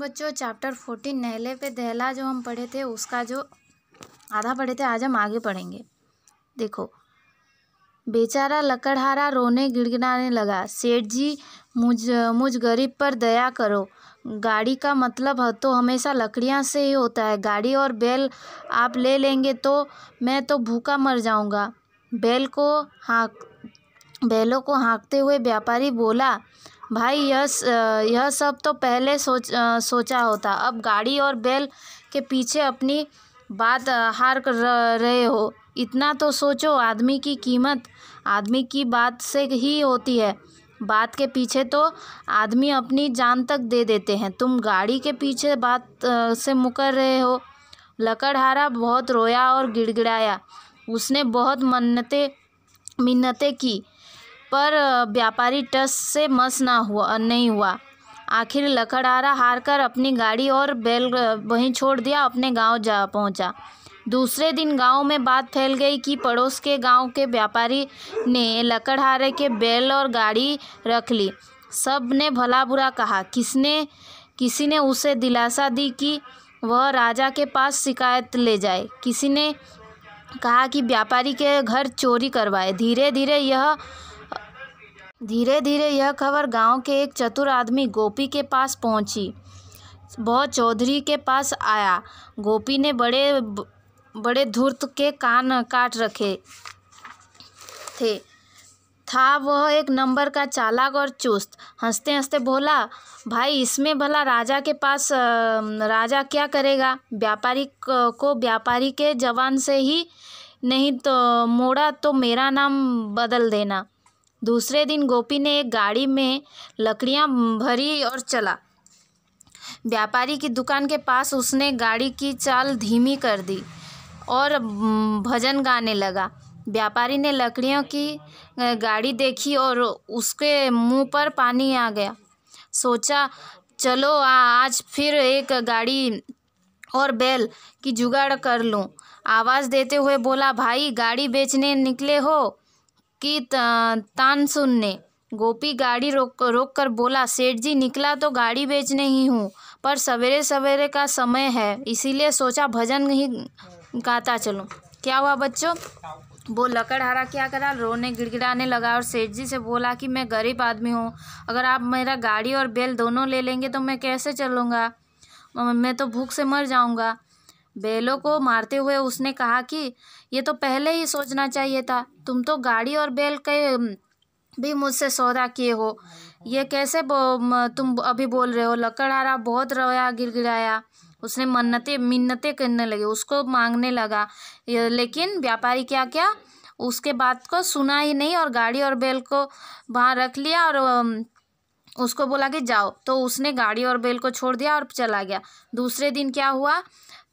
बच्चों chapter fourteen नहले पे दहला जो हम पढ़े थे उसका जो आधा पढ़े थे आज हम आगे पढ़ेंगे देखो बेचारा लकड़हारा रोने गिड़गिड़ाने लगा सेठ जी मुझ मुझ गरीब पर दया करो गाड़ी का मतलब है तो हमेशा लकड़ियाँ से ही होता है गाड़ी और बैल आप ले लेंगे तो मैं तो भूखा मर जाऊँगा बैल को हाँक बैलों को हाँकते हुए व्यापारी बोला भाई यह यह सब तो पहले सोच सोचा होता अब गाड़ी और बैल के पीछे अपनी बात हार कर रहे हो इतना तो सोचो आदमी की कीमत आदमी की बात से ही होती है बात के पीछे तो आदमी अपनी जान तक दे देते हैं तुम गाड़ी के पीछे बात से मुकर रहे हो लकड़हारा बहुत रोया और गिड़गिड़ाया उसने बहुत मन्नतें मिन्नतें की पर व्यापारी टस से मस ना हुआ नहीं हुआ आखिर लकड़हारा हार कर अपनी गाड़ी और बैल वहीं छोड़ दिया अपने गांव जा पहुंचा दूसरे दिन गांव में बात फैल गई कि पड़ोस के गांव के व्यापारी ने लकड़हारे के बैल और गाड़ी रख ली सब ने भला बुरा कहा किसने किसी ने उसे दिलासा दी कि वह राजा के पास शिकायत ले जाए किसी ने कहा कि व्यापारी के घर चोरी करवाए धीरे धीरे यह धीरे धीरे यह खबर गांव के एक चतुर आदमी गोपी के पास पहुंची वह चौधरी के पास आया गोपी ने बड़े बड़े धूर्त के कान काट रखे थे था वह एक नंबर का चालाक और चुस्त हंसते हंसते बोला भाई इसमें भला राजा के पास राजा क्या करेगा व्यापारी को व्यापारी के जवान से ही नहीं तो मोड़ा तो मेरा नाम बदल देना दूसरे दिन गोपी ने एक गाड़ी में लकड़ियाँ भरी और चला व्यापारी की दुकान के पास उसने गाड़ी की चाल धीमी कर दी और हम्म, भजन गाने लगा व्यापारी ने लकड़ियों की गाड़ी देखी और उसके मुंह पर पानी आ गया सोचा चलो आ, आज फिर एक गाड़ी और बैल की जुगाड़ कर लूँ आवाज़ देते हुए बोला भाई गाड़ी बेचने निकले हो कि सुन ने गोपी गाड़ी रोक रोक कर बोला सेठ जी निकला तो गाड़ी बेचने ही हूँ पर सवेरे सवेरे का समय है इसीलिए सोचा भजन ही गाता चलूँ क्या हुआ बच्चों वो लकड़हारा क्या करा रोने गिड़गिड़ाने लगा और सेठ जी से बोला कि मैं गरीब आदमी हूँ अगर आप मेरा गाड़ी और बैल दोनों ले लेंगे तो मैं कैसे चलूँगा मैं तो भूख से मर जाऊँगा बैलों को मारते हुए उसने कहा कि ये तो पहले ही सोचना चाहिए था तुम तो गाड़ी और बैल के भी मुझसे सौदा किए हो ये कैसे तुम अभी बोल रहे हो लकड़हारा बहुत रोया गिड़गिड़ाया उसने मन्नते मिन्नते करने लगे उसको मांगने लगा लेकिन व्यापारी क्या क्या उसके बात को सुना ही नहीं और गाड़ी और बैल को वहाँ रख लिया और उसको बोला कि जाओ तो उसने गाड़ी और बैल को छोड़ दिया और चला गया दूसरे दिन क्या हुआ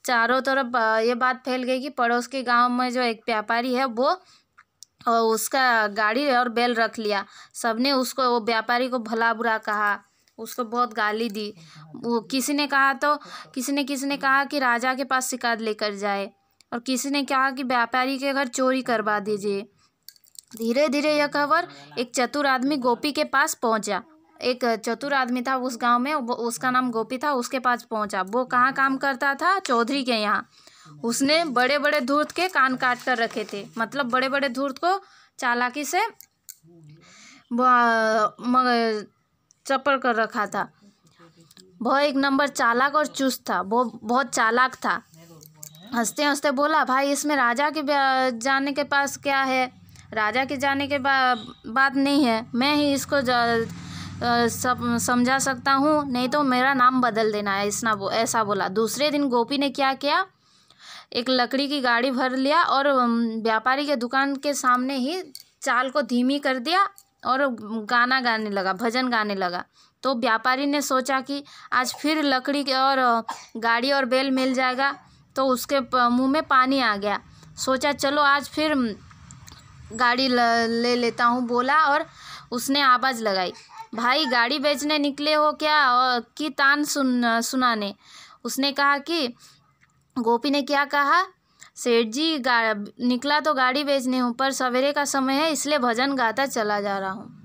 चारों तरफ ये बात फैल गई कि पड़ोस के गांव में जो एक व्यापारी है वो और उसका गाड़ी और बैल रख लिया सबने उसको वो व्यापारी को भला बुरा कहा उसको बहुत गाली दी वो किसी ने कहा तो किसी ने किसी ने कहा कि राजा के पास शिकायत लेकर जाए और किसी ने कहा कि व्यापारी के घर चोरी करवा दीजिए धीरे धीरे यह खबर एक चतुर आदमी गोपी के पास पहुंचा एक चतुर आदमी था उस गांव में उसका नाम गोपी था उसके पास पहुंचा वो कहाँ काम करता था चौधरी के यहाँ उसने बड़े बड़े धूर्त के कान काट कर रखे थे मतलब बड़े बड़े धूर्त को चालाकी से चप्पल कर रखा था वह एक नंबर चालाक और चुस्त था वो बहुत चालाक था हंसते हंसते बोला भाई इसमें राजा के जाने के पास क्या है राजा के जाने के बा, बात नहीं है मैं ही इसको सब समझा सकता हूँ नहीं तो मेरा नाम बदल देना है इसना बो, ऐसा बोला दूसरे दिन गोपी ने क्या किया एक लकड़ी की गाड़ी भर लिया और व्यापारी के दुकान के सामने ही चाल को धीमी कर दिया और गाना गाने लगा भजन गाने लगा तो व्यापारी ने सोचा कि आज फिर लकड़ी के और गाड़ी और बेल मिल जाएगा तो उसके मुंह में पानी आ गया सोचा चलो आज फिर गाड़ी ले लेता हूँ बोला और उसने आवाज़ लगाई भाई गाड़ी बेचने निकले हो क्या और की तान सुन सुनाने उसने कहा कि गोपी ने क्या कहा सेठ जी निकला तो गाड़ी बेचने हूँ पर सवेरे का समय है इसलिए भजन गाता चला जा रहा हूँ